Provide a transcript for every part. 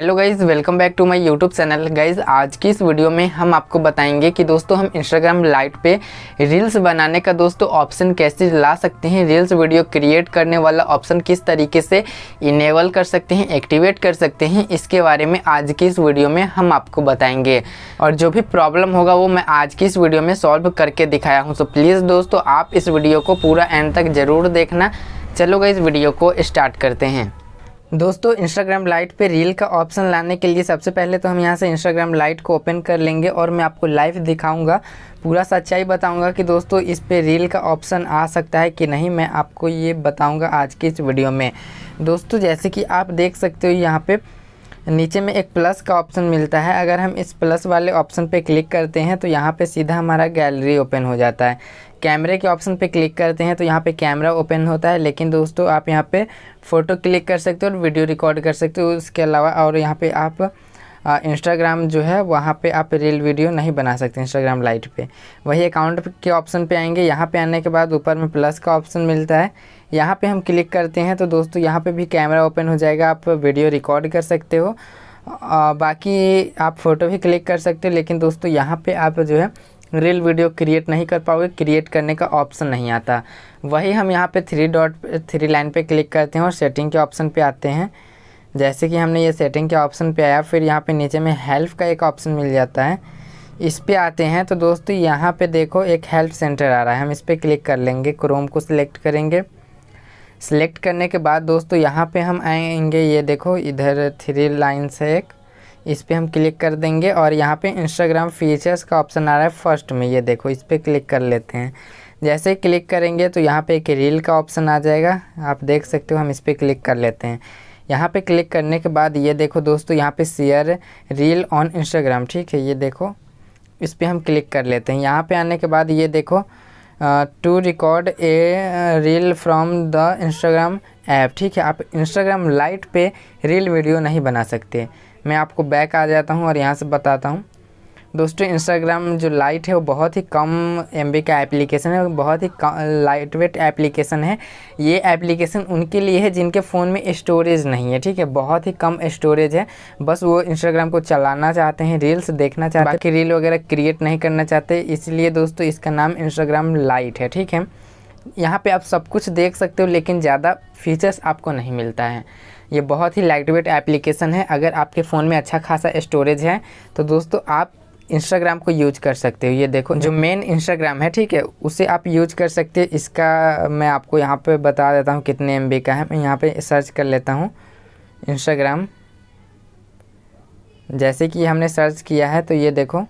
hello guys welcome back to my YouTube channel guys आज की इस वीडियो में हम आपको बताएंगे कि दोस्तों हम इंस्टाग्राम लाइट पे रील्स बनाने का दोस्तों ऑप्शन कैसे ला सकते हैं रील्स वीडियो क्रिएट करने वाला ऑप्शन किस तरीके से इनेबल कर सकते हैं एक्टिवेट कर सकते हैं इसके बारे में आज की इस वीडियो में हम आपको बताएंगे और जो भी प्रॉब्लम होगा वो मैं आज की इस वीडियो में सॉल्व करके दिखाया हूँ सो प्लीज़ दोस्तों आप इस वीडियो को पूरा एंड तक ज़रूर देखना चलो गई वीडियो को स्टार्ट करते हैं दोस्तों इंस्टाग्राम लाइट पे रील का ऑप्शन लाने के लिए सबसे पहले तो हम यहाँ से इंस्टाग्राम लाइट को ओपन कर लेंगे और मैं आपको लाइव दिखाऊंगा पूरा सच्चाई बताऊंगा कि दोस्तों इस पे रील का ऑप्शन आ सकता है कि नहीं मैं आपको ये बताऊंगा आज की इस वीडियो में दोस्तों जैसे कि आप देख सकते हो यहाँ पर नीचे में एक प्लस का ऑप्शन मिलता है अगर हम इस प्लस वाले ऑप्शन पे क्लिक करते हैं तो यहाँ पे सीधा हमारा गैलरी ओपन हो जाता है कैमरे के ऑप्शन पे क्लिक करते हैं तो यहाँ पे कैमरा ओपन होता है लेकिन दोस्तों आप यहाँ पे फ़ोटो क्लिक कर सकते हो और वीडियो रिकॉर्ड कर सकते हो उसके अलावा और यहाँ पे आप इंस्टाग्राम जो है वहाँ पे आप रील वीडियो नहीं बना सकते इंस्टाग्राम लाइट पे वही अकाउंट के ऑप्शन पे आएंगे यहाँ पे आने के बाद ऊपर में प्लस का ऑप्शन मिलता है यहाँ पे हम क्लिक करते हैं तो दोस्तों यहाँ पे भी कैमरा ओपन हो जाएगा आप वीडियो रिकॉर्ड कर सकते हो आ, बाकी आप फ़ोटो भी क्लिक कर सकते हो लेकिन दोस्तों यहाँ पर आप जो है रील वीडियो क्रिएट नहीं कर पाओगे क्रिएट करने का ऑप्शन नहीं आता वही हम यहाँ पे थ्री डॉट थ्री लाइन पे क्लिक करते हैं और सेटिंग के ऑप्शन पे आते हैं जैसे कि हमने ये सेटिंग के ऑप्शन पे आया फिर यहाँ पे नीचे में हेल्प का एक ऑप्शन मिल जाता है इस पर आते हैं तो दोस्तों यहाँ पर देखो एक हेल्प सेंटर आ रहा है हम इस पर क्लिक कर लेंगे क्रोम को सिलेक्ट करेंगे सिलेक्ट करने के बाद दोस्तों यहाँ पर हम आएंगे ये देखो इधर थ्री लाइन्स है एक इस पर हम क्लिक कर देंगे और यहाँ पे इंस्टाग्राम फीचर्स का ऑप्शन आ रहा है फर्स्ट में ये देखो इस पर क्लिक कर लेते हैं जैसे क्लिक करेंगे तो यहाँ पे एक रील का ऑप्शन आ जाएगा आप देख सकते हो हम इस पर क्लिक कर लेते हैं यहाँ पे क्लिक करने के बाद ये देखो दोस्तों यहाँ पे शेयर रील ऑन इंस्टाग्राम ठीक है ये देखो इस पर हम क्लिक कर लेते हैं यहाँ पे आने के बाद ये देखो to record a reel from the Instagram app ठीक है आप इंस्टाग्राम लाइट पे रील वीडियो नहीं बना सकते मैं आपको बैक आ जाता हूँ और यहाँ से बताता हूँ दोस्तों इंस्टाग्राम जो लाइट है वो बहुत ही कम एम का एप्लीकेशन है बहुत ही लाइट वेट एप्लीकेशन है ये एप्लीकेशन उनके लिए है जिनके फ़ोन में स्टोरेज नहीं है ठीक है बहुत ही कम स्टोरेज है बस वो इंस्टाग्राम को चलाना चाहते हैं रील्स देखना चाहते हैं बाकी रील वगैरह क्रिएट नहीं करना चाहते इसलिए दोस्तों इसका नाम इंस्टाग्राम लाइट है ठीक है यहाँ पे आप सब कुछ देख सकते हो लेकिन ज़्यादा फीचर्स आपको नहीं मिलता है ये बहुत ही लाइटवेट एप्लीकेशन है अगर आपके फ़ोन में अच्छा खासा स्टोरेज है तो दोस्तों आप इंस्टाग्राम को यूज कर सकते हो ये देखो जो मेन इंस्टाग्राम है ठीक है उसे आप यूज कर सकते हो इसका मैं आपको यहाँ पे बता देता हूँ कितने एम का है मैं यहाँ पे सर्च कर लेता हूँ इंस्टाग्राम जैसे कि हमने सर्च किया है तो ये देखो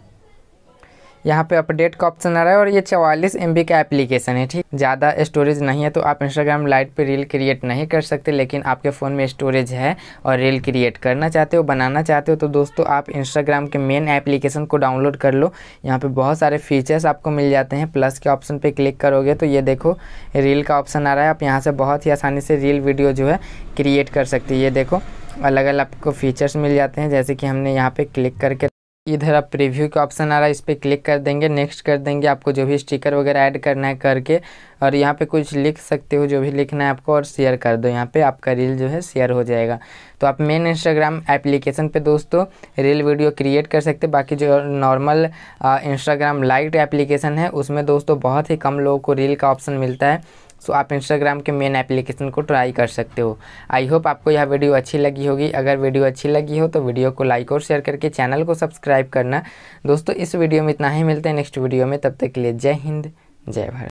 यहाँ पे अपडेट का ऑप्शन आ रहा है और ये चवालीस एम का एप्लीकेशन है ठीक ज़्यादा स्टोरेज नहीं है तो आप इंस्टाग्राम लाइट पर रील क्रिएट नहीं कर सकते लेकिन आपके फ़ोन में स्टोरेज है और रील क्रिएट करना चाहते हो बनाना चाहते हो तो दोस्तों आप इंस्टाग्राम के मेन एप्लीकेशन को डाउनलोड कर लो यहाँ पर बहुत सारे फीचर्स आपको मिल जाते हैं प्लस के ऑप्शन पर क्लिक करोगे तो ये देखो रील का ऑप्शन आ रहा है आप यहाँ से बहुत ही आसानी से रील वीडियो जो है क्रिएट कर सकते है ये देखो अलग अलग आपको फीचर्स मिल जाते हैं जैसे कि हमने यहाँ पे क्लिक करके इधर आप प्रीव्यू का ऑप्शन आ रहा है इस पर क्लिक कर देंगे नेक्स्ट कर देंगे आपको जो भी स्टिकर वगैरह ऐड करना है करके और यहाँ पे कुछ लिख सकते हो जो भी लिखना है आपको और शेयर कर दो यहाँ पे आपका रील जो है शेयर हो जाएगा तो आप मेन इंस्टाग्राम एप्लीकेशन पे दोस्तों रील वीडियो क्रिएट कर सकते बाकी जो नॉर्मल इंस्टाग्राम लाइट एप्लीकेशन है उसमें दोस्तों बहुत ही कम लोगों को रील का ऑप्शन मिलता है सो आप इंस्टाग्राम के मेन एप्लीकेशन को ट्राई कर सकते हो आई होप आपको यह वीडियो अच्छी लगी होगी अगर वीडियो अच्छी लगी हो तो वीडियो को लाइक और शेयर करके चैनल को सब्सक्राइब करना दोस्तों इस वीडियो में इतना ही मिलते हैं नेक्स्ट वीडियो में तब तक के लिए जय हिंद जय भारत